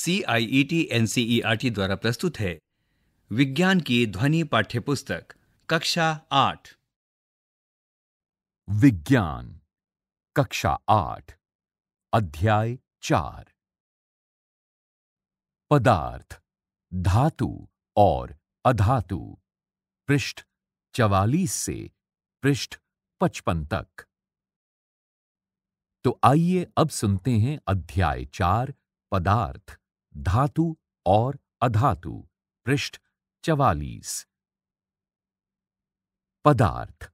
C I E T N C E R T द्वारा प्रस्तुत है विज्ञान की ध्वनि पाठ्य पुस्तक कक्षा आठ विज्ञान कक्षा आठ अध्याय चार पदार्थ धातु और अधातु पृष्ठ चवालीस से पृष्ठ पचपन तक तो आइए अब सुनते हैं अध्याय चार पदार्थ धातु और अधातु पृष्ठ चवालीस पदार्थ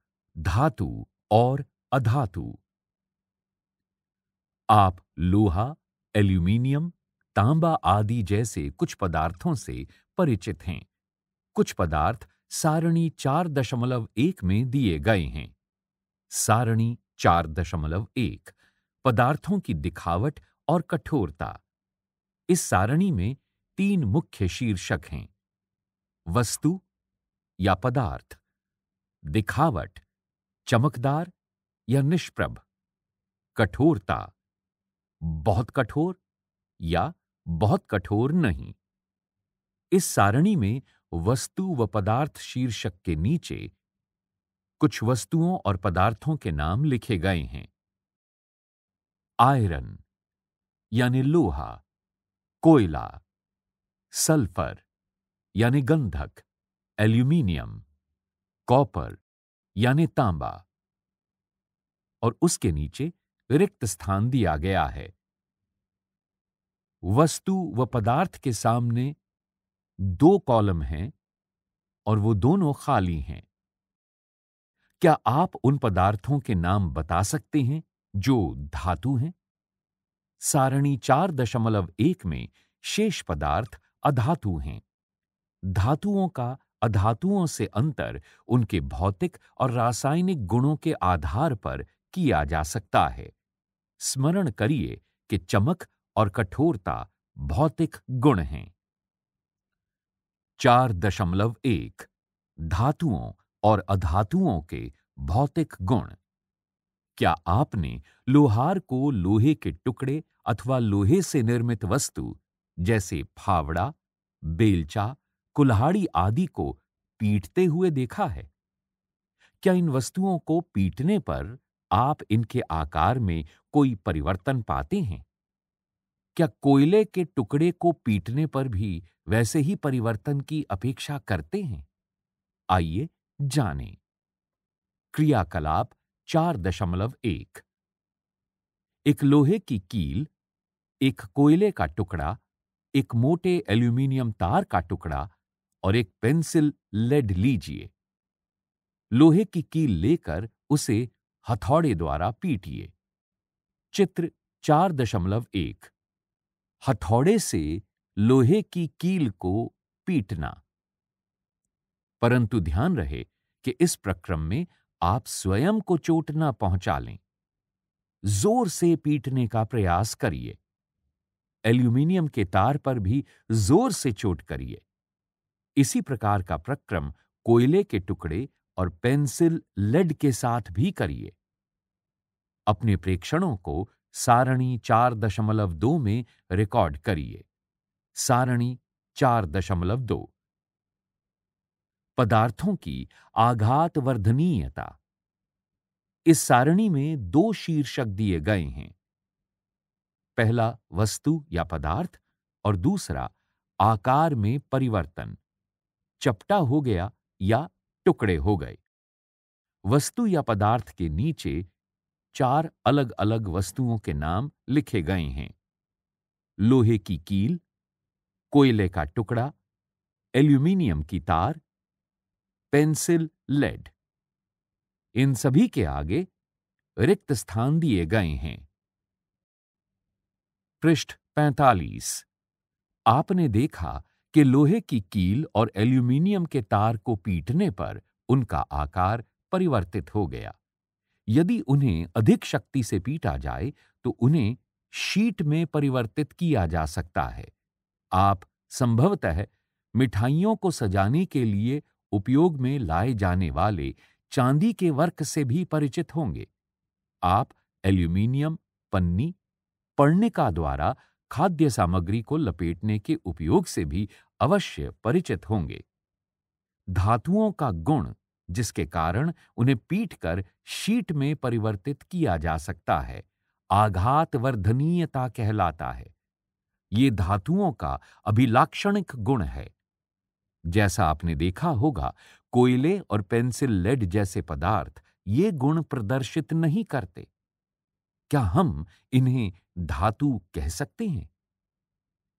धातु और अधातु आप लोहा एल्यूमिनियम तांबा आदि जैसे कुछ पदार्थों से परिचित हैं कुछ पदार्थ सारणी चार दशमलव एक में दिए गए हैं सारणी चार दशमलव एक पदार्थों की दिखावट और कठोरता इस सारणी में तीन मुख्य शीर्षक हैं वस्तु या पदार्थ दिखावट चमकदार या निष्प्रभ कठोरता बहुत कठोर या बहुत कठोर नहीं इस सारणी में वस्तु व पदार्थ शीर्षक के नीचे कुछ वस्तुओं और पदार्थों के नाम लिखे गए हैं आयरन यानी लोहा कोयला सल्फर यानी गंधक एल्यूमिनियम कॉपर यानी तांबा और उसके नीचे रिक्त स्थान दिया गया है वस्तु व पदार्थ के सामने दो कॉलम हैं और वो दोनों खाली हैं क्या आप उन पदार्थों के नाम बता सकते हैं जो धातु हैं सारणी चार दशमलव एक में शेष पदार्थ अधातु हैं धातुओं का अधातुओं से अंतर उनके भौतिक और रासायनिक गुणों के आधार पर किया जा सकता है स्मरण करिए कि चमक और कठोरता भौतिक गुण हैं चार दशमलव एक धातुओं और अधातुओं के भौतिक गुण क्या आपने लोहार को लोहे के टुकड़े अथवा लोहे से निर्मित वस्तु जैसे फावड़ा बेलचा कुल्हाड़ी आदि को पीटते हुए देखा है क्या इन वस्तुओं को पीटने पर आप इनके आकार में कोई परिवर्तन पाते हैं क्या कोयले के टुकड़े को पीटने पर भी वैसे ही परिवर्तन की अपेक्षा करते हैं आइए जानें क्रियाकलाप चार दशमलव एक एक लोहे की कील एक कोयले का टुकड़ा एक मोटे एल्यूमिनियम तार का टुकड़ा और एक पेंसिल लेड लीजिए लोहे की कील लेकर उसे हथौड़े द्वारा पीटिए चित्र चार दशमलव एक हथौड़े से लोहे की कील को पीटना परंतु ध्यान रहे कि इस प्रक्रम में आप स्वयं को चोट ना पहुंचा लें जोर से पीटने का प्रयास करिए एल्यूमिनियम के तार पर भी जोर से चोट करिए इसी प्रकार का प्रक्रम कोयले के टुकड़े और पेंसिल लेड के साथ भी करिए अपने प्रेक्षणों को सारणी चार दशमलव दो में रिकॉर्ड करिए सारणी चार दशमलव दो पदार्थों की आघात वर्धनीयता इस सारणी में दो शीर्षक दिए गए हैं पहला वस्तु या पदार्थ और दूसरा आकार में परिवर्तन चपटा हो गया या टुकड़े हो गए वस्तु या पदार्थ के नीचे चार अलग अलग वस्तुओं के नाम लिखे गए हैं लोहे की कील कोयले का टुकड़ा एल्यूमिनियम की तार पेंसिल लेड इन सभी के आगे रिक्त स्थान दिए गए हैं पृष्ठ 45 आपने देखा कि लोहे की कील और एल्यूमिनियम के तार को पीटने पर उनका आकार परिवर्तित हो गया यदि उन्हें अधिक शक्ति से पीटा जाए तो उन्हें शीट में परिवर्तित किया जा सकता है आप संभवतः मिठाइयों को सजाने के लिए उपयोग में लाए जाने वाले चांदी के वर्क से भी परिचित होंगे आप एल्यूमिनियम पन्नी पर्णिका द्वारा खाद्य सामग्री को लपेटने के उपयोग से भी अवश्य परिचित होंगे धातुओं का गुण जिसके कारण उन्हें पीटकर शीट में परिवर्तित किया जा सकता है आघात वर्धनीयता कहलाता है ये धातुओं का अभिलाक्षणिक गुण है जैसा आपने देखा होगा कोयले और पेंसिल लेड जैसे पदार्थ ये गुण प्रदर्शित नहीं करते क्या हम इन्हें धातु कह सकते हैं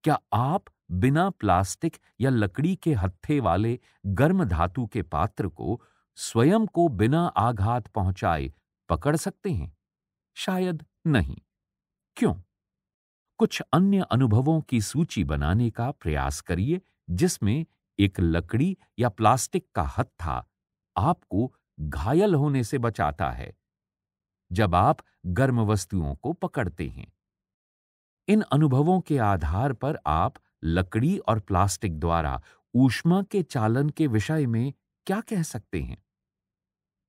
क्या आप बिना प्लास्टिक या लकड़ी के हत्थे वाले गर्म धातु के पात्र को स्वयं को बिना आघात पहुंचाए पकड़ सकते हैं शायद नहीं क्यों कुछ अन्य अनुभवों की सूची बनाने का प्रयास करिए जिसमें एक लकड़ी या प्लास्टिक का हत्था आपको घायल होने से बचाता है जब आप गर्म वस्तुओं को पकड़ते हैं इन अनुभवों के आधार पर आप लकड़ी और प्लास्टिक द्वारा ऊष्मा के चालन के विषय में क्या कह सकते हैं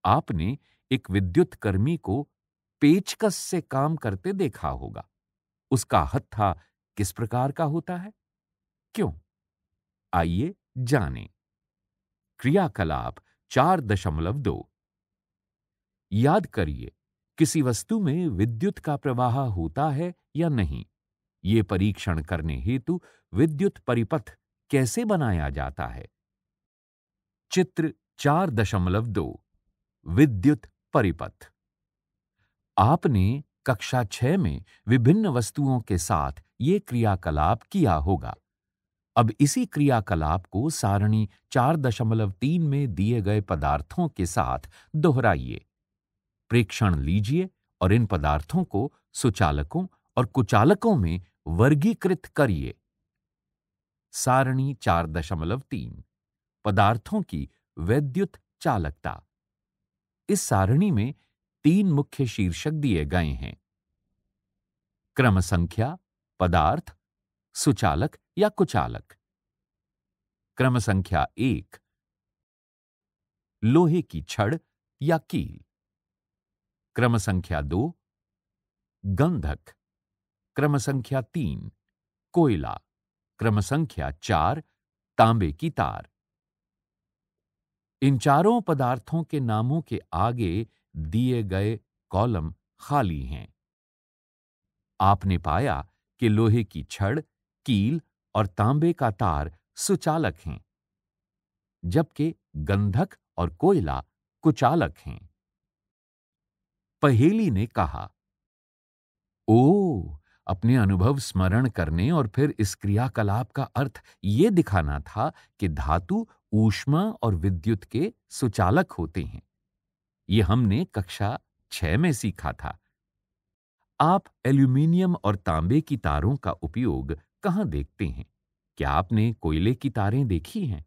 आपने एक विद्युत कर्मी को पेचकस से काम करते देखा होगा उसका हत्था किस प्रकार का होता है क्यों आइए जाने क्रियाकलाप चार दशमलव दो याद करिए किसी वस्तु में विद्युत का प्रवाह होता है या नहीं ये परीक्षण करने हेतु विद्युत परिपथ कैसे बनाया जाता है चित्र चार दशमलव दो विद्युत परिपथ आपने कक्षा छह में विभिन्न वस्तुओं के साथ ये क्रियाकलाप किया होगा अब इसी क्रियाकलाप को सारणी 4.3 में दिए गए पदार्थों के साथ दोहराइए प्रेक्षण लीजिए और इन पदार्थों को सुचालकों और कुचालकों में वर्गीकृत करिए सारणी 4.3 पदार्थों की वैद्युत चालकता इस सारणी में तीन मुख्य शीर्षक दिए गए हैं क्रम संख्या पदार्थ सुचालक या कुचालक क्रम संख्या एक लोहे की छड़ या कील क्रम संख्या दो गंधक क्रम संख्या तीन कोयला क्रम संख्या चार तांबे की तार इन चारों पदार्थों के नामों के आगे दिए गए कॉलम खाली हैं आपने पाया कि लोहे की छड़ कील और तांबे का तार सुचालक हैं जबकि गंधक और कोयला कुचालक हैं पहेली ने कहा ओ अपने अनुभव स्मरण करने और फिर इस क्रियाकलाप का अर्थ ये दिखाना था कि धातु ऊष्मा और विद्युत के सुचालक होते हैं ये हमने कक्षा छह में सीखा था आप एल्यूमिनियम और तांबे की तारों का उपयोग कहाँ देखते हैं क्या आपने कोयले की तारें देखी हैं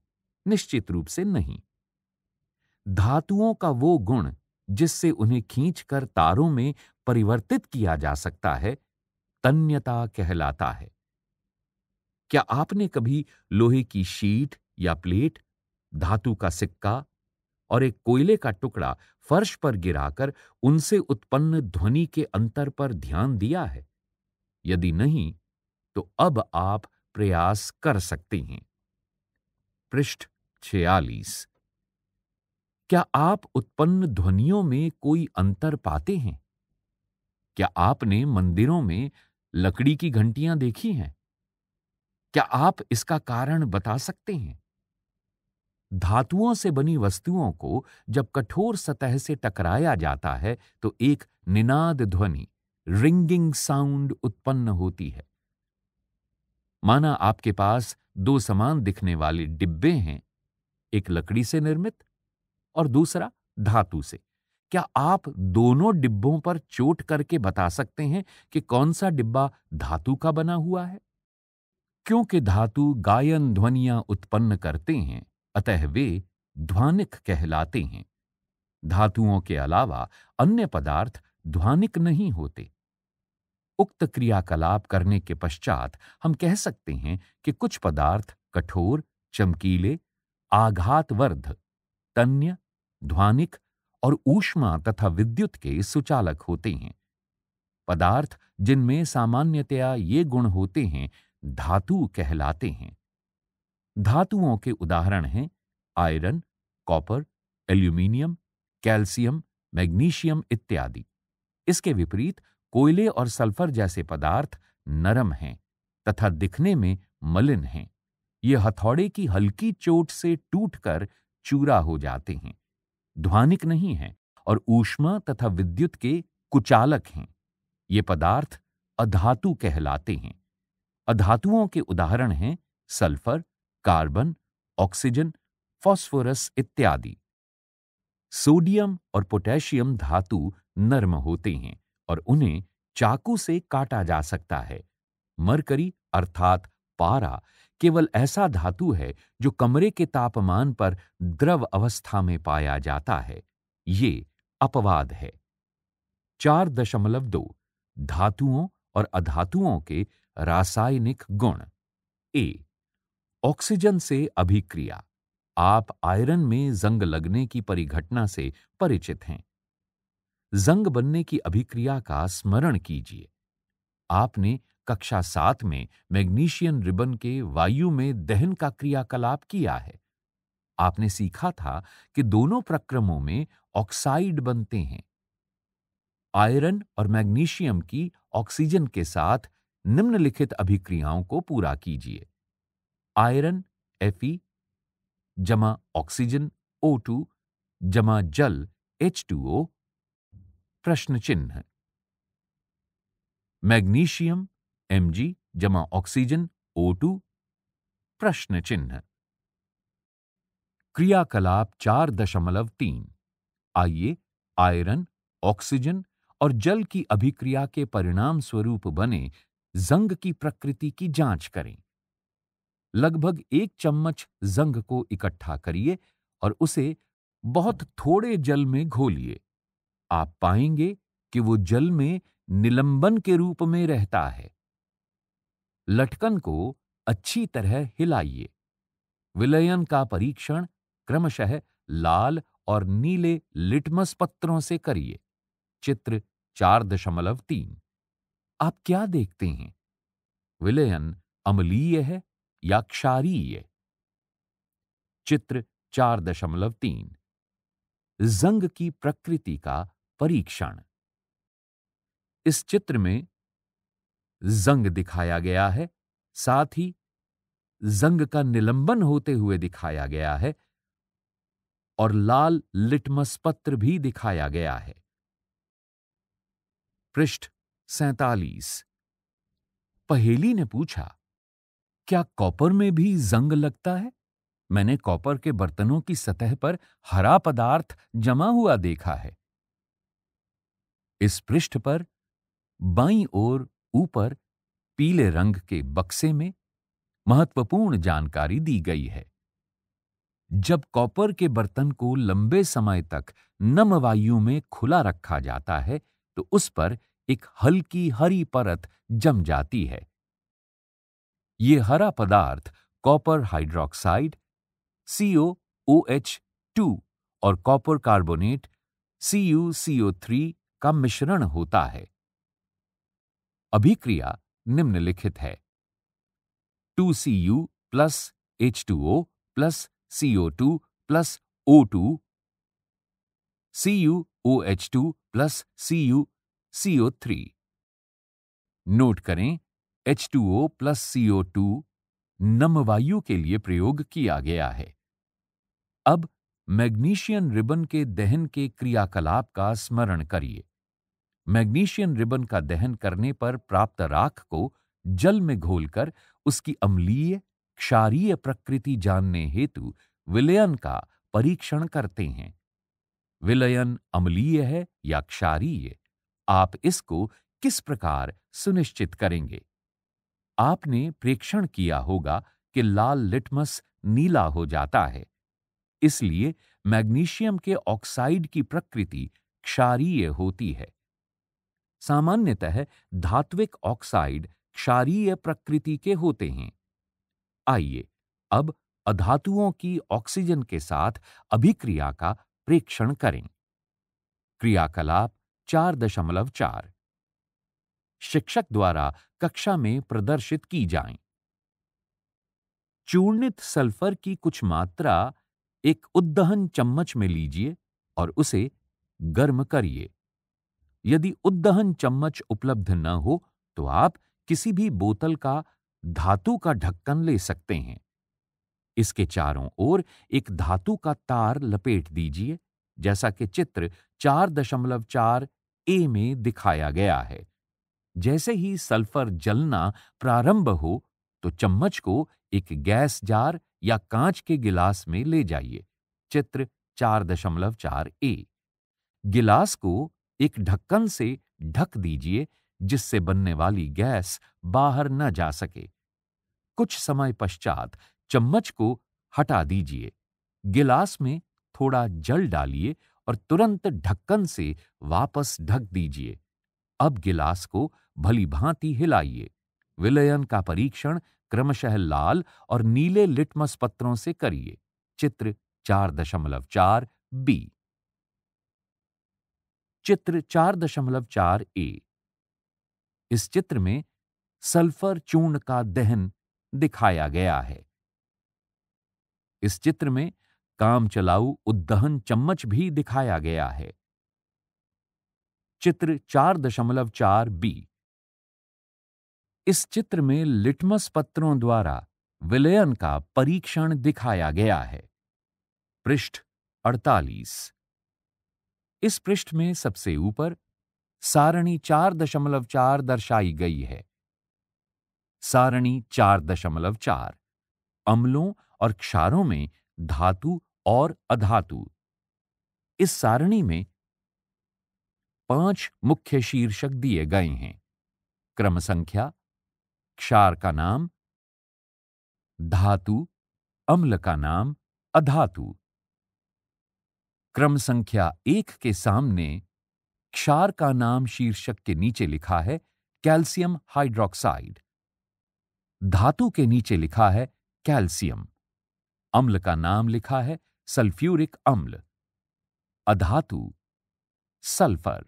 निश्चित रूप से नहीं धातुओं का वो गुण जिससे उन्हें खींचकर तारों में परिवर्तित किया जा सकता है तन्यता कहलाता है क्या आपने कभी लोहे की शीट या प्लेट धातु का सिक्का और एक कोयले का टुकड़ा फर्श पर गिराकर उनसे उत्पन्न ध्वनि के अंतर पर ध्यान दिया है यदि नहीं तो अब आप प्रयास कर सकती हैं पृष्ठ छियालीस क्या आप उत्पन्न ध्वनियों में कोई अंतर पाते हैं क्या आपने मंदिरों में लकड़ी की घंटियां देखी हैं क्या आप इसका कारण बता सकते हैं धातुओं से बनी वस्तुओं को जब कठोर सतह से टकराया जाता है तो एक निनाद ध्वनि रिंगिंग साउंड उत्पन्न होती है माना आपके पास दो समान दिखने वाले डिब्बे हैं एक लकड़ी से निर्मित और दूसरा धातु से क्या आप दोनों डिब्बों पर चोट करके बता सकते हैं कि कौन सा डिब्बा धातु का बना हुआ है क्योंकि धातु गायन ध्वनियां उत्पन्न करते हैं अतः वे ध्वानिक कहलाते हैं धातुओं के अलावा अन्य पदार्थ ध्वानिक नहीं होते उक्त क्रियाकलाप करने के पश्चात हम कह सकते हैं कि कुछ पदार्थ कठोर चमकीले आघातवर्ध तन्य ध्वानिक और ऊष्मा तथा विद्युत के सुचालक होते हैं पदार्थ जिनमें सामान्यतया ये गुण होते हैं धातु कहलाते हैं धातुओं के उदाहरण हैं iron copper aluminium calcium magnesium इत्यादि इसके विपरीत कोयले और सल्फर जैसे पदार्थ नरम हैं तथा दिखने में मलिन हैं ये हथौड़े की हल्की चोट से टूटकर चूरा हो जाते हैं ध्वानिक नहीं हैं और ऊष्मा तथा विद्युत के कुचालक हैं ये पदार्थ अधातु कहलाते हैं अधातुओं के उदाहरण हैं सल्फर कार्बन ऑक्सीजन फॉस्फोरस इत्यादि सोडियम और पोटेशियम धातु नर्म होते हैं और उन्हें चाकू से काटा जा सकता है मरकरी अर्थात पारा केवल ऐसा धातु है जो कमरे के तापमान पर द्रव अवस्था में पाया जाता है ये अपवाद है चार दशमलव दो धातुओं और अधातुओं के रासायनिक गुण ए ऑक्सीजन से अभिक्रिया आप आयरन में जंग लगने की परिघटना से परिचित हैं जंग बनने की अभिक्रिया का स्मरण कीजिए आपने कक्षा सात में मैग्नीशियन रिबन के वायु में दहन का क्रियाकलाप किया है आपने सीखा था कि दोनों प्रक्रमों में ऑक्साइड बनते हैं आयरन और मैग्नीशियम की ऑक्सीजन के साथ निम्नलिखित अभिक्रियाओं को पूरा कीजिए आयरन एफई जमा ऑक्सीजन O2 जमा जल H2O प्रश्न चिन्ह है मैग्नीशियम Mg जमा ऑक्सीजन O2 प्रश्न चिन्ह क्रियाकलाप चार दशमलव तीन आइए आयरन ऑक्सीजन और जल की अभिक्रिया के परिणाम स्वरूप बने जंग की प्रकृति की जांच करें लगभग एक चम्मच जंग को इकट्ठा करिए और उसे बहुत थोड़े जल में घोलिए आप पाएंगे कि वो जल में निलंबन के रूप में रहता है लटकन को अच्छी तरह हिलाइए विलयन का परीक्षण क्रमशः लाल और नीले लिटमस पत्रों से करिए चित्र चार दशमलव तीन आप क्या देखते हैं विलयन अमलीय है या क्षारीय चित्र चार दशमलव तीन जंग की प्रकृति का परीक्षण इस चित्र में जंग दिखाया गया है साथ ही जंग का निलंबन होते हुए दिखाया गया है और लाल लिटमस पत्र भी दिखाया गया है पृष्ठ सैतालीस पहेली ने पूछा क्या कॉपर में भी जंग लगता है मैंने कॉपर के बर्तनों की सतह पर हरा पदार्थ जमा हुआ देखा है इस पृष्ठ पर बाई ओर ऊपर पीले रंग के बक्से में महत्वपूर्ण जानकारी दी गई है जब कॉपर के बर्तन को लंबे समय तक नम वायु में खुला रखा जाता है तो उस पर एक हल्की हरी परत जम जाती है ये हरा पदार्थ कॉपर हाइड्रोक्साइड सीओ ओ और कॉपर कार्बोनेट थ्री का मिश्रण होता है अभिक्रिया निम्नलिखित है two C U plus H two O plus CO two plus O two C U O H two plus C U CO three note करें H two O plus CO two नम वायु के लिए प्रयोग किया गया है अब मैग्नीशियन रिबन के दहन के क्रियाकलाप का स्मरण करिए मैग्नीशियन रिबन का दहन करने पर प्राप्त राख को जल में घोलकर उसकी अम्लीय क्षारीय प्रकृति जानने हेतु विलयन का परीक्षण करते हैं विलयन अम्लीय है या क्षारीय आप इसको किस प्रकार सुनिश्चित करेंगे आपने प्रेक्षण किया होगा कि लाल लिटमस नीला हो जाता है इसलिए मैग्नीशियम के ऑक्साइड की प्रकृति क्षारीय होती है सामान्यतः धात्विक ऑक्साइड क्षारीय प्रकृति के होते हैं आइए अब अधातुओं की ऑक्सीजन के साथ अभिक्रिया का प्रेक्षण करें क्रियाकलाप चार दशमलव चार शिक्षक द्वारा कक्षा में प्रदर्शित की जाएं। चूर्णित सल्फर की कुछ मात्रा एक उद्दहन चम्मच में लीजिए और उसे गर्म करिए यदि उद्दहन चम्मच उपलब्ध न हो तो आप किसी भी बोतल का धातु का ढक्कन ले सकते हैं इसके चारों ओर एक धातु का तार लपेट दीजिए जैसा कि चित्र 4.4 ए में दिखाया गया है जैसे ही सल्फर जलना प्रारंभ हो तो चम्मच को एक गैस जार या कांच के गिलास में ले जाइए चित्र 4.4 ए गिलास को एक ढक्कन से ढक दीजिए जिससे बनने वाली गैस बाहर न जा सके कुछ समय पश्चात चम्मच को हटा दीजिए गिलास में थोड़ा जल डालिए और तुरंत ढक्कन से वापस ढक दीजिए अब गिलास को भली भांति हिलाइए विलयन का परीक्षण क्रमशः लाल और नीले लिटमस पत्रों से करिए चित्र चार दशमलव चार बी चित्र चार दशमलव चार ए इस चित्र में सल्फर चूर्ण का दहन दिखाया गया है इस चित्र में काम चलाऊ उद्दहन चम्मच भी दिखाया गया है चित्र चार दशमलव चार बी इस चित्र में लिटमस पत्रों द्वारा विलयन का परीक्षण दिखाया गया है पृष्ठ अड़तालीस इस पृष्ठ में सबसे ऊपर सारणी चार दशमलव चार दर्शाई गई है सारणी चार दशमलव चार अम्लों और क्षारों में धातु और अधातु इस सारणी में पांच मुख्य शीर्षक दिए गए हैं क्रम संख्या क्षार का नाम धातु अम्ल का नाम अधातु क्रम संख्या एक के सामने क्षार का नाम शीर्षक के नीचे लिखा है कैल्शियम हाइड्रोक्साइड धातु के नीचे लिखा है कैल्शियम अम्ल का नाम लिखा है सल्फ्यूरिक अम्ल अधातु सल्फर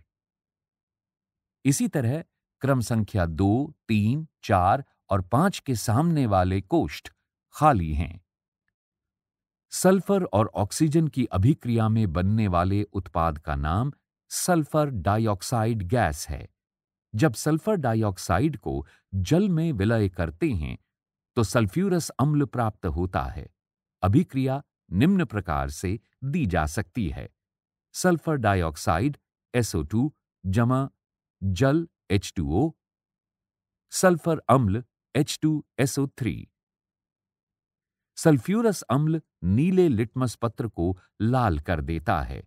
इसी तरह क्रम संख्या दो तीन चार और पांच के सामने वाले कोष्ठ खाली हैं सल्फर और ऑक्सीजन की अभिक्रिया में बनने वाले उत्पाद का नाम सल्फर डाइऑक्साइड गैस है जब सल्फर डाइऑक्साइड को जल में विलय करते हैं तो सल्फ्यूरस अम्ल प्राप्त होता है अभिक्रिया निम्न प्रकार से दी जा सकती है सल्फर डाइऑक्साइड SO2 जमा जल H2O सल्फर अम्ल H2SO3 सल्फ्यूरस अम्ल नीले लिटमस पत्र को लाल कर देता है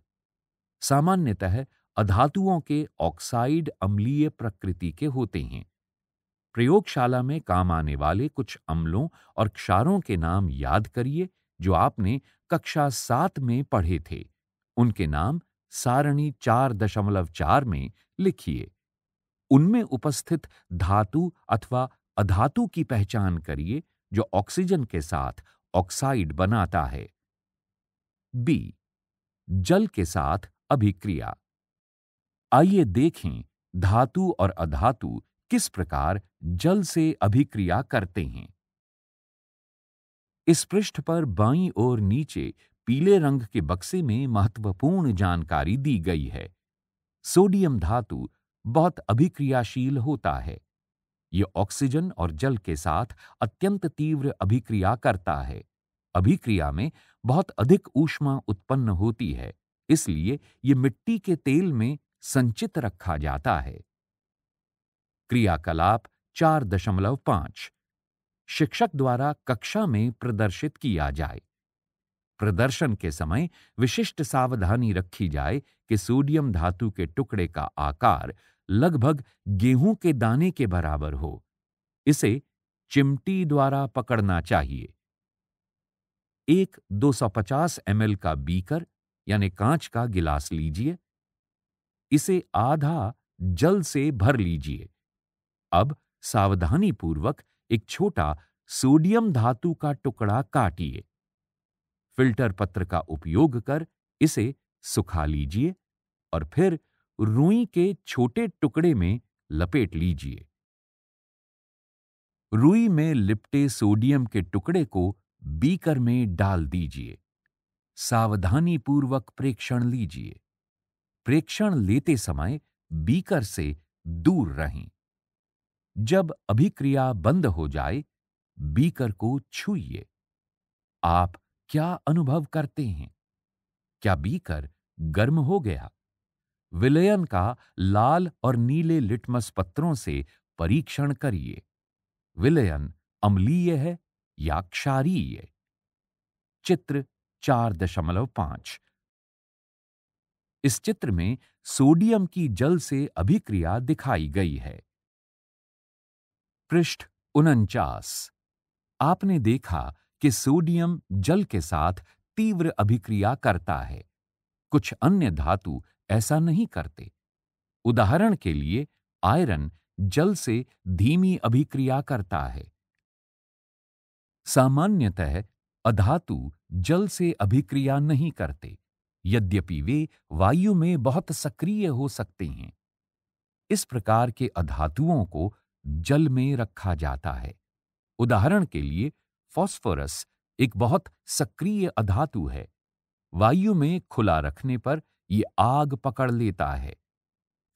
सामान्यतः अधातुओं के ऑक्साइड अम्लीय प्रकृति के होते हैं प्रयोगशाला में काम आने वाले कुछ अम्लों और क्षारों के नाम याद करिए जो आपने कक्षा सात में पढ़े थे उनके नाम सारणी चार दशमलव चार में लिखिए उनमें उपस्थित धातु अथवा अधातु की पहचान करिए जो ऑक्सीजन के साथ ऑक्साइड बनाता है बी जल के साथ अभिक्रिया आइए देखें धातु और अधातु किस प्रकार जल से अभिक्रिया करते हैं इस पृष्ठ पर बाईं ओर नीचे पीले रंग के बक्से में महत्वपूर्ण जानकारी दी गई है सोडियम धातु बहुत अभिक्रियाशील होता है ये ऑक्सीजन और जल के साथ अत्यंत तीव्र अभिक्रिया करता है अभिक्रिया में बहुत अधिक ऊष्मा उत्पन्न होती है इसलिए ये मिट्टी के तेल में संचित रखा जाता है क्रियाकलाप चार दशमलव पांच शिक्षक द्वारा कक्षा में प्रदर्शित किया जाए प्रदर्शन के समय विशिष्ट सावधानी रखी जाए कि सोडियम धातु के टुकड़े का आकार लगभग गेहूं के दाने के बराबर हो इसे चिमटी द्वारा पकड़ना चाहिए एक 250 एल का बीकर यानी कांच का गिलास लीजिए इसे आधा जल से भर लीजिए अब सावधानी पूर्वक एक छोटा सोडियम धातु का टुकड़ा काटिए फिल्टर पत्र का उपयोग कर इसे सुखा लीजिए और फिर रुई के छोटे टुकड़े में लपेट लीजिए रुई में लिपटे सोडियम के टुकड़े को बीकर में डाल दीजिए सावधानी पूर्वक प्रेक्षण लीजिए प्रेक्षण लेते समय बीकर से दूर रहें जब अभिक्रिया बंद हो जाए बीकर को छूइए आप क्या अनुभव करते हैं क्या बीकर गर्म हो गया विलयन का लाल और नीले लिटमस पत्रों से परीक्षण करिए विलयन अम्लीय है या क्षारीय चित्र चार दशमलव पांच इस चित्र में सोडियम की जल से अभिक्रिया दिखाई गई है पृष्ठ उनचास आपने देखा कि सोडियम जल के साथ तीव्र अभिक्रिया करता है कुछ अन्य धातु ऐसा नहीं करते उदाहरण के लिए आयरन जल से धीमी अभिक्रिया करता है सामान्यतः अधातु जल से अभिक्रिया नहीं करते यद्यपि वे वायु में बहुत सक्रिय हो सकते हैं इस प्रकार के अधातुओं को जल में रखा जाता है उदाहरण के लिए फॉस्फोरस एक बहुत सक्रिय अधातु है वायु में खुला रखने पर ये आग पकड़ लेता है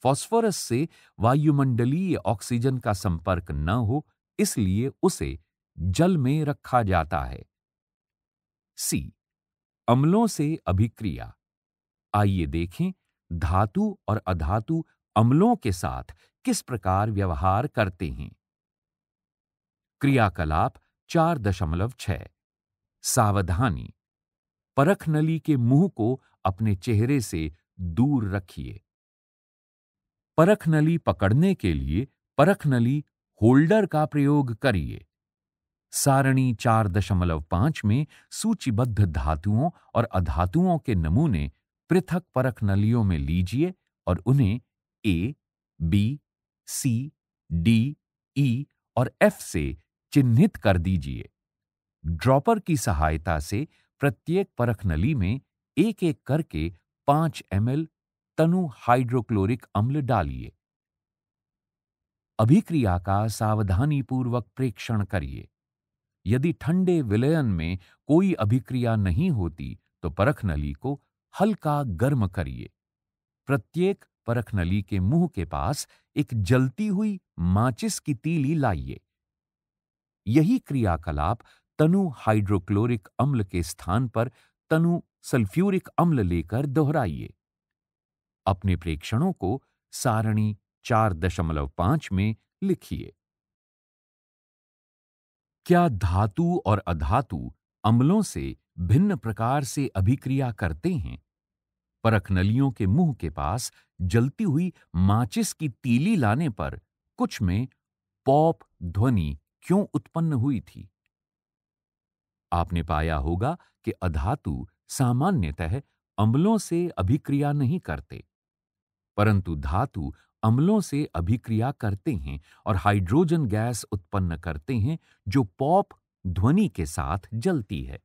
फॉस्फोरस से वायुमंडलीय ऑक्सीजन का संपर्क न हो इसलिए उसे जल में रखा जाता है सी अम्लों से अभिक्रिया आइए देखें धातु और अधातु अम्लों के साथ किस प्रकार व्यवहार करते हैं क्रियाकलाप चार दशमलव छ सावधानी नली के मुंह को अपने चेहरे से दूर रखिए परख नली पकड़ने के लिए परख नली होल्डर का प्रयोग करिए सारणी चार दशमलव पांच में सूचीबद्ध धातुओं और अधातुओं के नमूने पृथक परख नलियों में लीजिए और उन्हें A B C D E और एफ से चिन्हित कर दीजिए ड्रॉपर की सहायता से प्रत्येक परख नली में एक एक करके पांच एम तनु हाइड्रोक्लोरिक अम्ल डालिए अभिक्रिया का सावधानीपूर्वक प्रेक्षण करिए यदि ठंडे विलयन में कोई अभिक्रिया नहीं होती तो परख नली को हल्का गर्म करिए प्रत्येक परख नली के मुंह के पास एक जलती हुई माचिस की तीली लाइए यही क्रियाकलाप तनु हाइड्रोक्लोरिक अम्ल के स्थान पर तनु सल्फ्यूरिक अम्ल लेकर दोहराइए अपने प्रेक्षणों को सारणी चार दशमलव पांच में लिखिए क्या धातु और अधातु अम्लों से भिन्न प्रकार से अभिक्रिया करते हैं परख नलियों के मुंह के पास जलती हुई माचिस की तीली लाने पर कुछ में पॉप ध्वनि क्यों उत्पन्न हुई थी आपने पाया होगा कि अधातु सामान्यतः अम्लों से अभिक्रिया नहीं करते परंतु धातु अम्लों से अभिक्रिया करते हैं और हाइड्रोजन गैस उत्पन्न करते हैं जो पॉप ध्वनि के साथ जलती है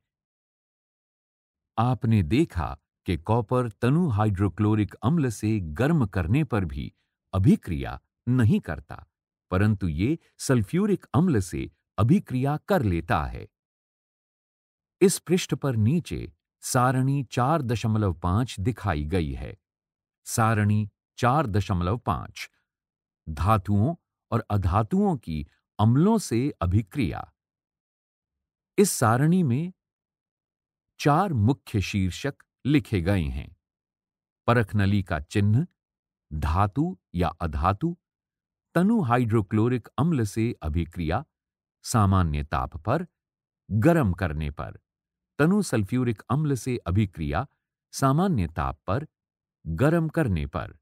आपने देखा कि कॉपर तनु हाइड्रोक्लोरिक अम्ल से गर्म करने पर भी अभिक्रिया नहीं करता परंतु ये सल्फ्यूरिक अम्ल से अभिक्रिया कर लेता है इस पृष्ठ पर नीचे सारणी चार दशमलव पांच दिखाई गई है सारणी चार दशमलव पांच धातुओं और अधातुओं की अम्लों से अभिक्रिया इस सारणी में चार मुख्य शीर्षक लिखे गए हैं परखनली का चिन्ह धातु या अधातु तनु हाइड्रोक्लोरिक अम्ल से अभिक्रिया सामान्य ताप पर गर्म करने पर तनु सल्फ्यूरिक अम्ल से अभिक्रिया सामान्य ताप पर गर्म करने पर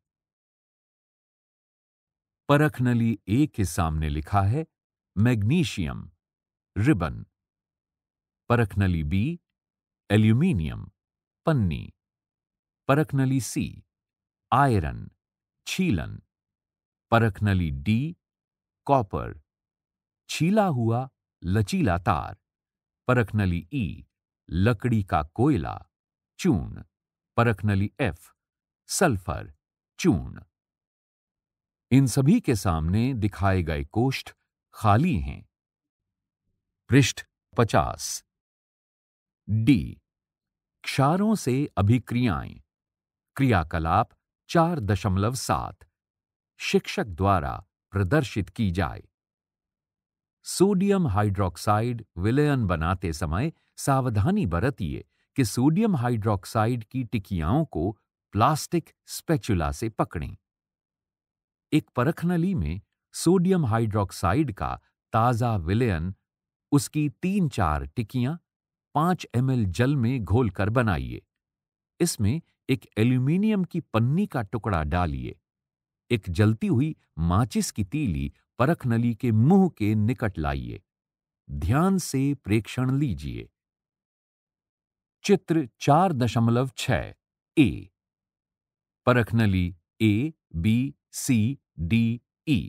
परख नली ए के सामने लिखा है मैग्नीशियम रिबन परख नली बी एल्यूमिनियम पन्नी परख नली सी आयरन छीलन परख नली डी कॉपर छीला हुआ लचीला तार परख नली ई लकड़ी का कोयला चून परखनली एफ सल्फर चून इन सभी के सामने दिखाए गए कोष्ठ खाली हैं पृष्ठ पचास डी क्षारों से अभिक्रियाएं क्रियाकलाप चार दशमलव सात शिक्षक द्वारा प्रदर्शित की जाए सोडियम हाइड्रोक्साइड विलयन बनाते समय सावधानी बरतिए कि सोडियम हाइड्रोक्साइड की टिकियाओं को प्लास्टिक स्पेचुला से पकड़ें एक परखनली में सोडियम हाइड्रोक्साइड का ताज़ा विलयन उसकी तीन चार टिकियां पांच एम जल में घोलकर बनाइए इसमें एक एल्यूमिनियम की पन्नी का टुकड़ा डालिए एक जलती हुई माचिस की तीली परख नली के मुंह के निकट लाइए ध्यान से प्रेक्षण लीजिए चित्र चार दशमलव छ ए परख नली A B C D E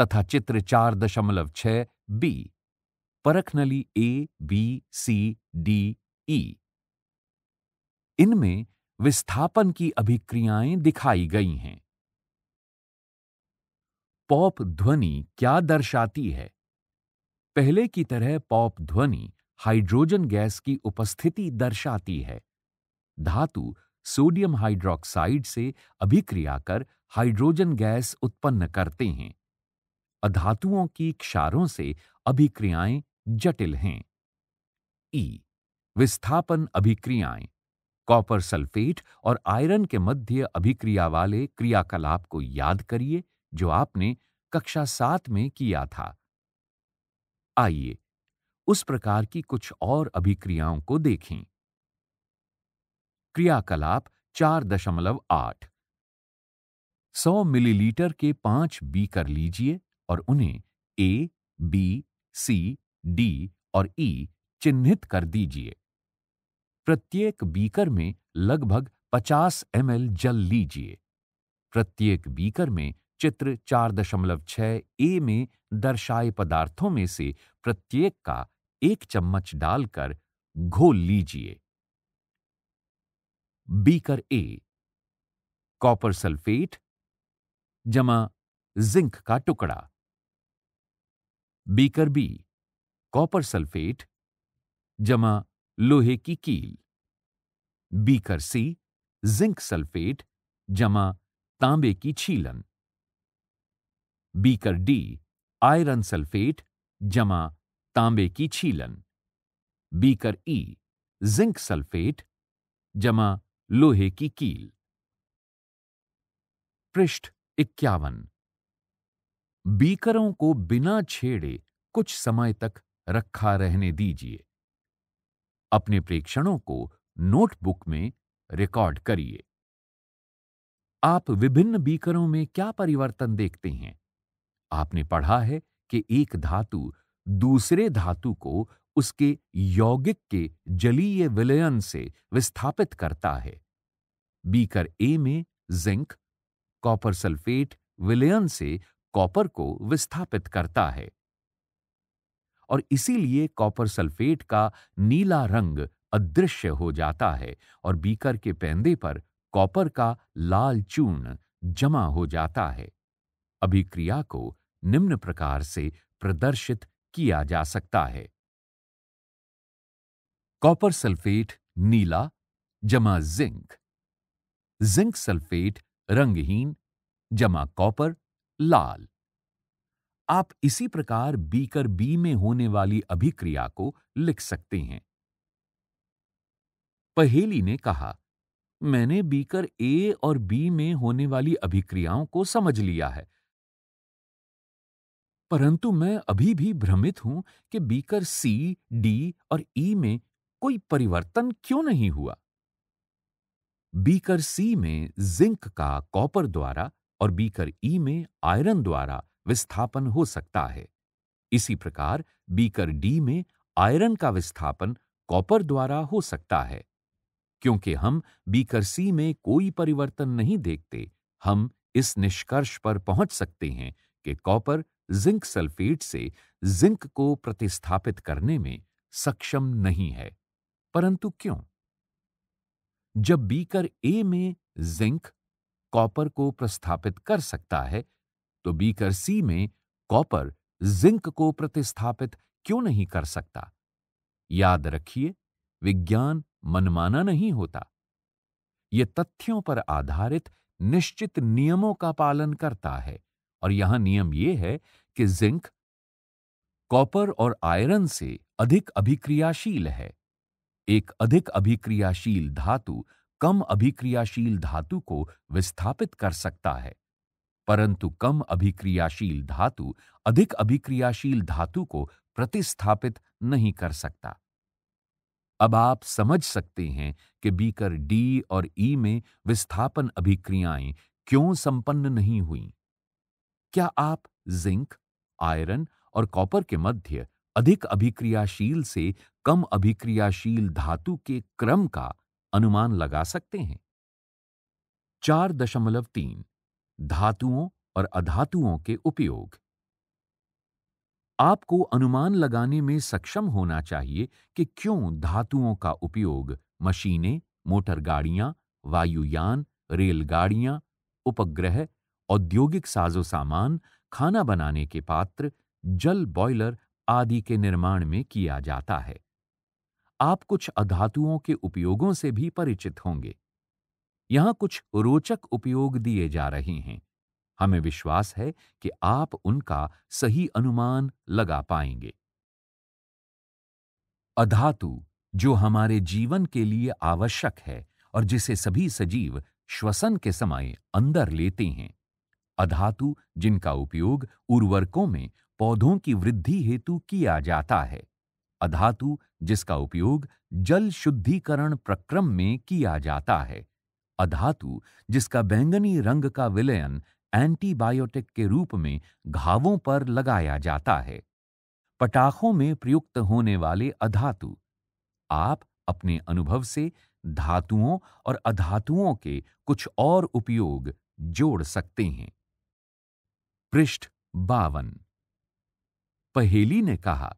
तथा चित्र चार दशमलव छ बी परख नली A B C D E इनमें विस्थापन की अभिक्रियाएं दिखाई गई हैं पॉप ध्वनि क्या दर्शाती है पहले की तरह पॉप ध्वनि हाइड्रोजन गैस की उपस्थिति दर्शाती है धातु सोडियम हाइड्रोक्साइड से अभिक्रिया कर हाइड्रोजन गैस उत्पन्न करते हैं अधातुओं की क्षारों से अभिक्रियाएं जटिल हैं ई विस्थापन अभिक्रियाएं कॉपर सल्फेट और आयरन के मध्य अभिक्रिया वाले क्रियाकलाप को याद करिए जो आपने कक्षा सात में किया था आइए उस प्रकार की कुछ और अभिक्रियाओं को देखें क्रियाकलाप चार दशमलव आठ सौ मिलीलीटर के पांच बीकर लीजिए और उन्हें ए बी सी डी और ई e चिन्हित कर दीजिए प्रत्येक बीकर में लगभग 50 एम जल लीजिए प्रत्येक बीकर में चित्र चार दशमलव छह ए में दर्शाए पदार्थों में से प्रत्येक का एक चम्मच डालकर घोल लीजिए बीकर ए कॉपर सल्फेट जमा जिंक का टुकड़ा बीकर बी कॉपर सल्फेट जमा लोहे की कील बीकर सी जिंक सल्फेट जमा तांबे की छीलन बीकर डी आयरन सल्फेट जमा तांबे की छीलन बीकर ई जिंक सल्फेट जमा लोहे की कील पृष्ठ इक्यावन बीकरों को बिना छेड़े कुछ समय तक रखा रहने दीजिए अपने प्रेक्षणों को नोटबुक में रिकॉर्ड करिए आप विभिन्न बीकरों में क्या परिवर्तन देखते हैं आपने पढ़ा है कि एक धातु दूसरे धातु को उसके यौगिक के जलीय विलयन से विस्थापित करता है बीकर ए में जिंक कॉपर सल्फेट विलयन से कॉपर को विस्थापित करता है और इसीलिए कॉपर सल्फेट का नीला रंग अदृश्य हो जाता है और बीकर के पैंदे पर कॉपर का लाल चूर्ण जमा हो जाता है अभिक्रिया को निम्न प्रकार से प्रदर्शित किया जा सकता है कॉपर सल्फेट नीला जमा जिंक जिंक सल्फेट रंगहीन जमा कॉपर लाल आप इसी प्रकार बीकर बी में होने वाली अभिक्रिया को लिख सकते हैं पहेली ने कहा मैंने बीकर ए और बी में होने वाली अभिक्रियाओं को समझ लिया है परंतु मैं अभी भी भ्रमित हूं कि बीकर सी डी और ई e में कोई परिवर्तन क्यों नहीं हुआ बीकर सी में जिंक का कॉपर द्वारा और बीकर ई e में आयरन द्वारा विस्थापन हो सकता है इसी प्रकार बीकर डी में आयरन का विस्थापन कॉपर द्वारा हो सकता है क्योंकि हम बीकर सी में कोई परिवर्तन नहीं देखते हम इस निष्कर्ष पर पहुंच सकते हैं कि कॉपर जिंक सल्फेट से जिंक को प्रतिस्थापित करने में सक्षम नहीं है परंतु क्यों जब बीकर ए में जिंक कॉपर को प्रस्थापित कर सकता है तो बीकर सी में कॉपर जिंक को प्रतिस्थापित क्यों नहीं कर सकता याद रखिए विज्ञान मनमाना नहीं होता यह तथ्यों पर आधारित निश्चित नियमों का पालन करता है और यहां नियम यह है कि जिंक कॉपर और आयरन से अधिक अभिक्रियाशील है एक अधिक अभिक्रियाशील धातु कम अभिक्रियाशील धातु को विस्थापित कर सकता है परंतु कम अभिक्रियाशील धातु अधिक अभिक्रियाशील धातु को प्रतिस्थापित नहीं कर सकता अब आप समझ सकते हैं कि बीकर डी और ई में विस्थापन अभिक्रियाएं क्यों संपन्न नहीं हुईं। क्या आप जिंक आयरन और कॉपर के मध्य अधिक अभिक्रियाशील से कम अभिक्रियाशील धातु के क्रम का अनुमान लगा सकते हैं चार दशमलव तीन धातुओं और अधातुओं के उपयोग आपको अनुमान लगाने में सक्षम होना चाहिए कि क्यों धातुओं का उपयोग मशीनें मोटर गाड़ियां वायुयान रेलगाड़ियां उपग्रह औद्योगिक साजो सामान खाना बनाने के पात्र जल बॉयलर आदि के निर्माण में किया जाता है आप कुछ अधातुओं के उपयोगों से भी परिचित होंगे यहां कुछ रोचक उपयोग दिए जा रहे हैं हमें विश्वास है कि आप उनका सही अनुमान लगा पाएंगे अधातु जो हमारे जीवन के लिए आवश्यक है और जिसे सभी सजीव श्वसन के समय अंदर लेते हैं अधातु जिनका उपयोग उर्वरकों में पौधों की वृद्धि हेतु किया जाता है अधातु जिसका उपयोग जल शुद्धिकरण प्रक्रम में किया जाता है अधातु जिसका बैंगनी रंग का विलयन एंटीबायोटिक के रूप में घावों पर लगाया जाता है पटाखों में प्रयुक्त होने वाले अधातु आप अपने अनुभव से धातुओं और अधातुओं के कुछ और उपयोग जोड़ सकते हैं पृष्ठ बावन पहेली ने कहा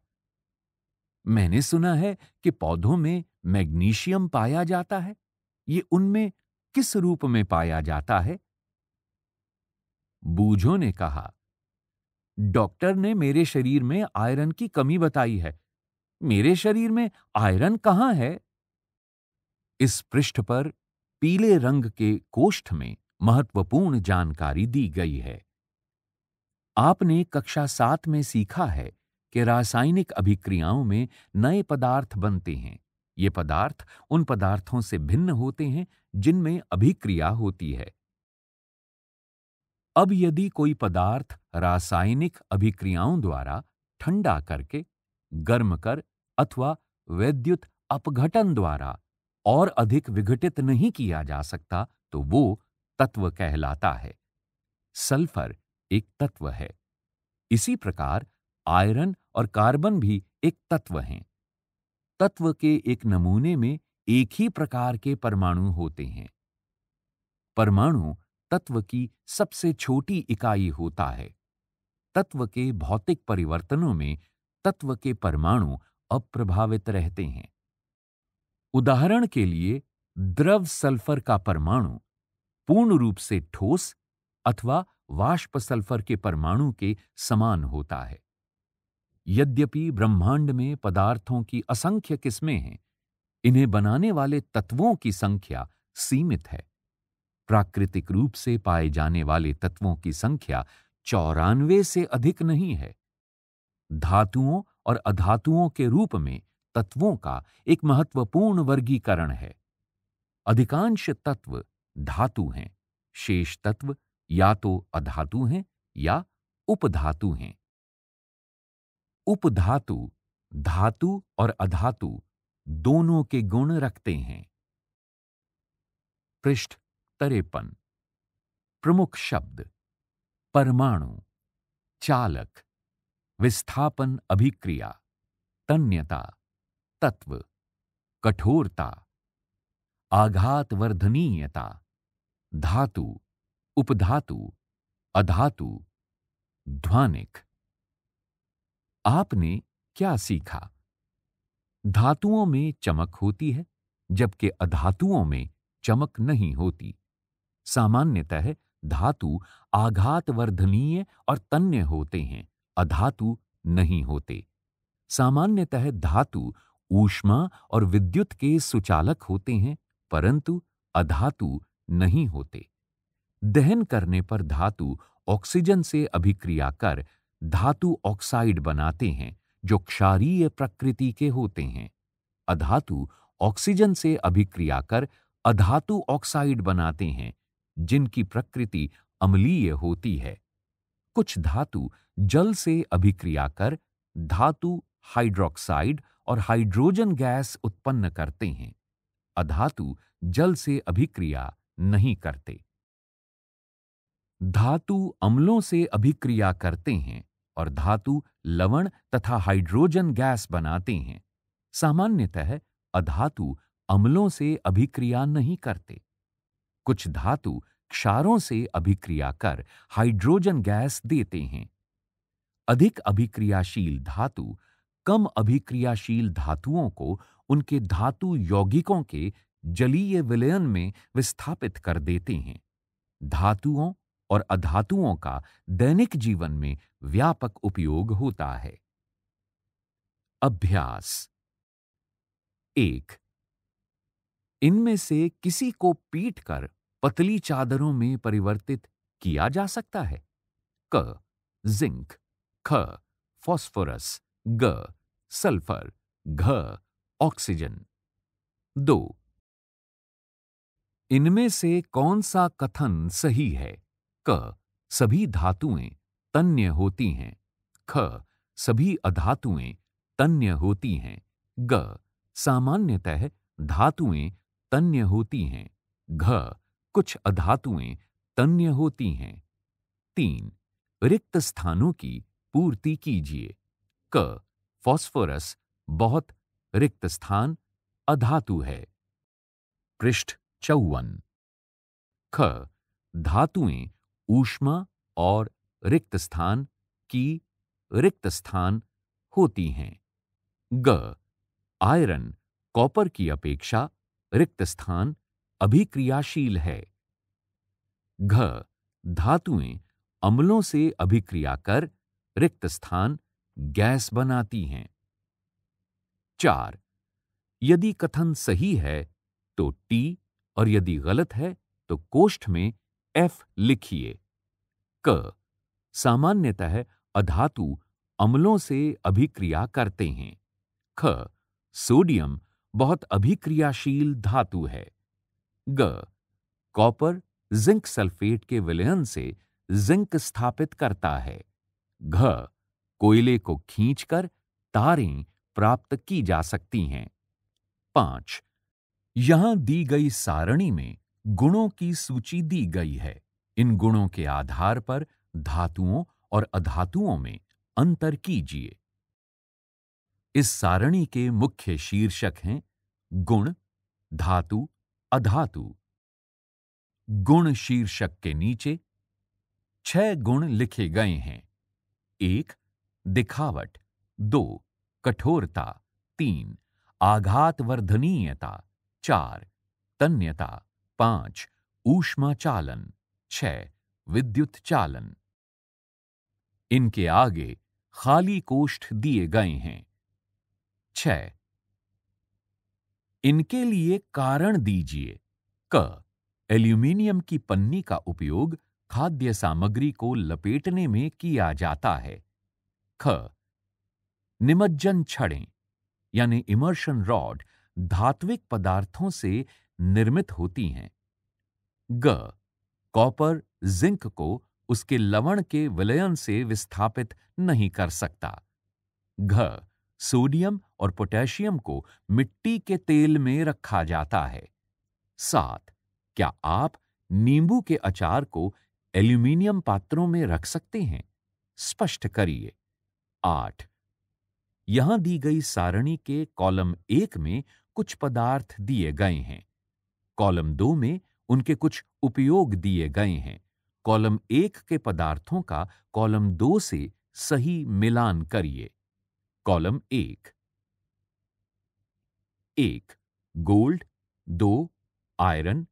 मैंने सुना है कि पौधों में मैग्नीशियम पाया जाता है ये उनमें किस रूप में पाया जाता है बूझो ने कहा डॉक्टर ने मेरे शरीर में आयरन की कमी बताई है मेरे शरीर में आयरन कहां है इस पृष्ठ पर पीले रंग के कोष्ठ में महत्वपूर्ण जानकारी दी गई है आपने कक्षा सात में सीखा है कि रासायनिक अभिक्रियाओं में नए पदार्थ बनते हैं ये पदार्थ उन पदार्थों से भिन्न होते हैं जिनमें अभिक्रिया होती है अब यदि कोई पदार्थ रासायनिक अभिक्रियाओं द्वारा ठंडा करके गर्म कर अथवा वैद्युत अपघटन द्वारा और अधिक विघटित नहीं किया जा सकता तो वो तत्व कहलाता है सल्फर एक तत्व है इसी प्रकार आयरन और कार्बन भी एक तत्व हैं तत्व के एक नमूने में एक ही प्रकार के परमाणु होते हैं परमाणु तत्व की सबसे छोटी इकाई होता है तत्व के भौतिक परिवर्तनों में तत्व के परमाणु अप्रभावित रहते हैं उदाहरण के लिए द्रव सल्फर का परमाणु पूर्ण रूप से ठोस अथवा वाष्प सल्फर के परमाणु के समान होता है यद्यपि ब्रह्मांड में पदार्थों की असंख्य किस्में हैं इन्हें बनाने वाले तत्वों की संख्या सीमित है प्राकृतिक रूप से पाए जाने वाले तत्वों की संख्या चौरानवे से अधिक नहीं है धातुओं और अधातुओं के रूप में तत्वों का एक महत्वपूर्ण वर्गीकरण है अधिकांश तत्व धातु हैं शेष तत्व या तो अधातु हैं या उपधातु हैं उपधातु धातु और अधातु दोनों के गुण रखते हैं पृष्ठ तरेपन प्रमुख शब्द परमाणु चालक विस्थापन अभिक्रिया तन्यता तत्व कठोरता आघातवर्धनीयता धातु उपधातु अधातु ध्वानिक आपने क्या सीखा धातुओं में चमक होती है जबकि अधातुओं में चमक नहीं होती सामान्यतः धातु आघातवर्धनीय और तन्य होते हैं अधातु नहीं होते सामान्यतः धातु ऊष्मा और विद्युत के सुचालक होते हैं परंतु अधातु नहीं होते दहन करने पर धातु ऑक्सीजन से अभिक्रिया कर धातु ऑक्साइड बनाते हैं जो क्षारीय प्रकृति के होते हैं अधातु ऑक्सीजन से अभिक्रिया कर अधातु ऑक्साइड बनाते हैं जिनकी प्रकृति अम्लीय होती है कुछ धातु जल से अभिक्रिया कर धातु हाइड्रोक्साइड और हाइड्रोजन गैस उत्पन्न करते हैं अधातु जल से अभिक्रिया नहीं करते धातु अम्लों से अभिक्रिया करते हैं और धातु लवण तथा हाइड्रोजन गैस बनाते हैं सामान्यतः अधातु अम्लों से अभिक्रिया नहीं करते कुछ धातु क्षारों से अभिक्रिया कर हाइड्रोजन गैस देते हैं अधिक अभिक्रियाशील धातु कम अभिक्रियाशील धातुओं को उनके धातु यौगिकों के जलीय विलयन में विस्थापित कर देते हैं धातुओं और अधातुओं का दैनिक जीवन में व्यापक उपयोग होता है अभ्यास एक इनमें से किसी को पीटकर पतली चादरों में परिवर्तित किया जा सकता है क जिंक ख फॉस्फोरस ग सल्फर घ ऑक्सीजन दो इनमें से कौन सा कथन सही है क सभी धातुएं तन्य होती हैं ख सभी अधातुएं तन्य होती हैं ग सामान्यतः धातुएं तन्य होती हैं घ कुछ अधातुएं तन्य होती हैं तीन रिक्त स्थानों की पूर्ति कीजिए क फॉस्फोरस बहुत रिक्त स्थान अधातु है पृष्ठ चौवन ख धातुएं ऊष्मा और रिक्त स्थान की रिक्त स्थान होती हैं ग आयरन कॉपर की अपेक्षा रिक्त स्थान अभिक्रियाशील है घ धातुएं अम्लों से अभिक्रिया कर रिक्त स्थान गैस बनाती हैं चार यदि कथन सही है तो टी और यदि गलत है तो कोष्ठ में एफ लिखिए क सामान्यतः अधातु अम्लों से अभिक्रिया करते हैं ख सोडियम बहुत अभिक्रियाशील धातु है ग कॉपर जिंक सल्फेट के विलयन से जिंक स्थापित करता है घ कोयले को खींचकर तारें प्राप्त की जा सकती हैं पांच यहां दी गई सारणी में गुणों की सूची दी गई है इन गुणों के आधार पर धातुओं और अधातुओं में अंतर कीजिए इस सारणी के मुख्य शीर्षक हैं गुण धातु अधातु गुण शीर्षक के नीचे छह गुण लिखे गए हैं एक दिखावट दो कठोरता तीन आघातवर्धनीयता चार तन्यता पांच ऊष्मा चालन छः विद्युत चालन इनके आगे खाली कोष्ठ दिए गए हैं छ इनके लिए कारण दीजिए क एल्यूमिनियम की पन्नी का उपयोग खाद्य सामग्री को लपेटने में किया जाता है ख निमज्जन छड़ें यानी इमर्शन रॉड धात्विक पदार्थों से निर्मित होती हैं ग कॉपर जिंक को उसके लवण के विलयन से विस्थापित नहीं कर सकता घ सोडियम और पोटेशियम को मिट्टी के तेल में रखा जाता है सात क्या आप नींबू के अचार को एल्यूमिनियम पात्रों में रख सकते हैं स्पष्ट करिए आठ यहां दी गई सारणी के कॉलम एक में कुछ पदार्थ दिए गए हैं कॉलम दो में उनके कुछ उपयोग दिए गए हैं कॉलम एक के पदार्थों का कॉलम दो से सही मिलान करिए कॉलम एक एक गोल्ड दो आयरन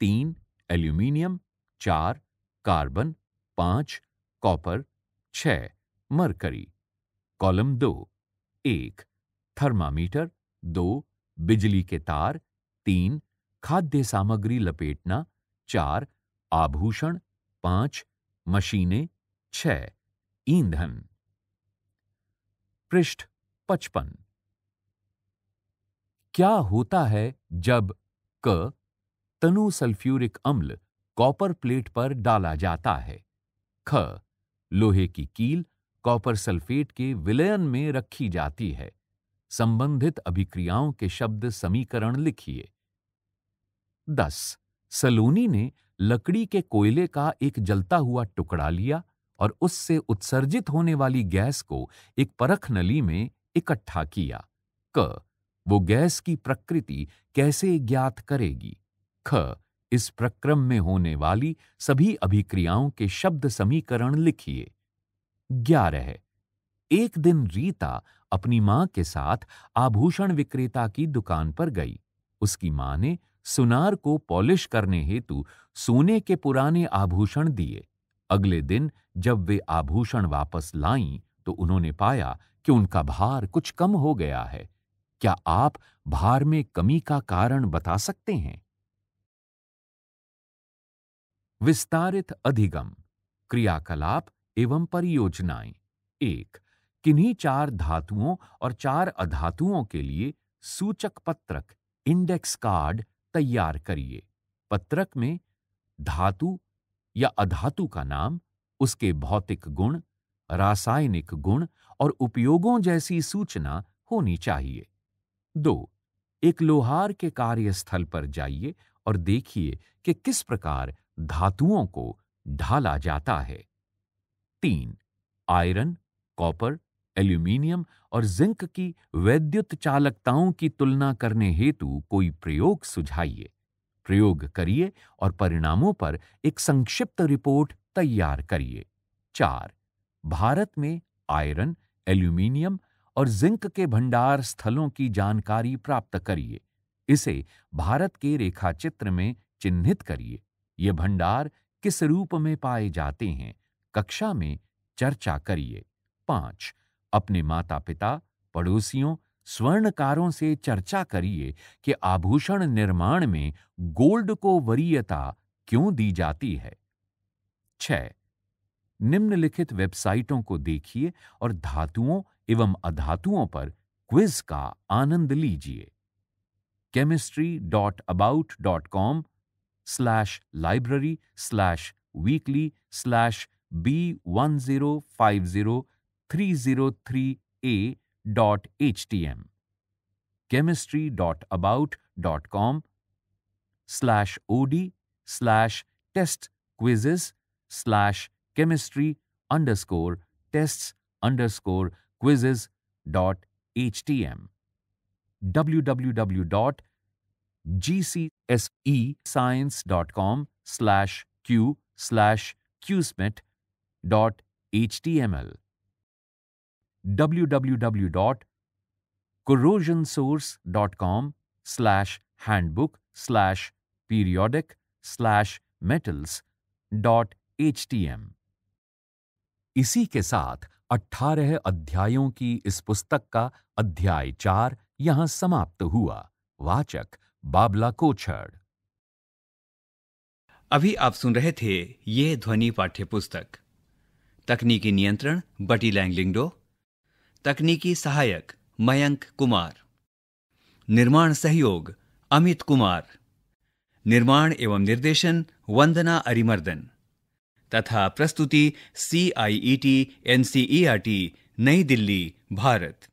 तीन एल्यूमिनियम चार कार्बन पांच कॉपर छ मरकरी कॉलम दो एक थर्मामीटर दो बिजली के तार तीन खाद्य सामग्री लपेटना चार आभूषण पांच मशीनें छह ईंधन पृष्ठ पचपन क्या होता है जब क तनु सल्फ्यूरिक अम्ल कॉपर प्लेट पर डाला जाता है ख लोहे की कील कॉपर सल्फेट के विलयन में रखी जाती है संबंधित अभिक्रियाओं के शब्द समीकरण लिखिए दस सलूनी ने लकड़ी के कोयले का एक जलता हुआ टुकड़ा लिया और उससे उत्सर्जित होने वाली गैस को एक परख नली में इकट्ठा किया क वो गैस की प्रकृति कैसे ज्ञात करेगी ख इस प्रक्रम में होने वाली सभी अभिक्रियाओं के शब्द समीकरण लिखिए ग्यारह एक दिन रीता अपनी मां के साथ आभूषण विक्रेता की दुकान पर गई उसकी मां ने सुनार को पॉलिश करने हेतु सोने के पुराने आभूषण दिए अगले दिन जब वे आभूषण वापस लाई तो उन्होंने पाया कि उनका भार कुछ कम हो गया है क्या आप भार में कमी का कारण बता सकते हैं विस्तारित अधिगम क्रियाकलाप एवं परियोजनाएं एक किन्हीं चार धातुओं और चार अधातुओं के लिए सूचक पत्रक इंडेक्स कार्ड तैयार करिए पत्रक में धातु या अधातु का नाम उसके भौतिक गुण रासायनिक गुण और उपयोगों जैसी सूचना होनी चाहिए दो एक लोहार के कार्यस्थल पर जाइए और देखिए कि किस प्रकार धातुओं को ढाला जाता है तीन आयरन कॉपर एल्यूमिनियम और जिंक की वैद्युत चालकताओं की तुलना करने हेतु कोई प्रयोग सुझाइए प्रयोग करिए और परिणामों पर एक संक्षिप्त रिपोर्ट तैयार करिए चार भारत में आयरन एल्यूमिनियम और जिंक के भंडार स्थलों की जानकारी प्राप्त करिए इसे भारत के रेखाचित्र में चिन्हित करिए ये भंडार किस रूप में पाए जाते हैं कक्षा में चर्चा करिए पांच अपने माता पिता पड़ोसियों स्वर्णकारों से चर्चा करिए कि आभूषण निर्माण में गोल्ड को वरीयता क्यों दी जाती है छह निम्नलिखित वेबसाइटों को देखिए और धातुओं एवं अधातुओं पर क्विज का आनंद लीजिए chemistry dot about dot com slash library slash weekly slash B one zero five zero 303a.htm chemistry.about.com slash od slash test quizzes slash chemistry underscore tests underscore quizzes dot htm www.gcsescience.com slash q slash qsmit dot html www.corrosionsource.com slash handbook slash periodic slash metals dot H इसी के साथ अट्ठारह अध्यायों की इस पुस्तक का अध्याय चार यहां समाप्त हुआ वाचक बाबला कोछड़ अभी आप सुन रहे थे ये ध्वनि पाठ्य पुस्तक तकनीकी नियंत्रण बटी लैंगलिंगडो तकनीकी सहायक मयंक कुमार निर्माण सहयोग अमित कुमार निर्माण एवं निर्देशन वंदना अरिमर्दन तथा प्रस्तुति C I E T N C E R T नई दिल्ली भारत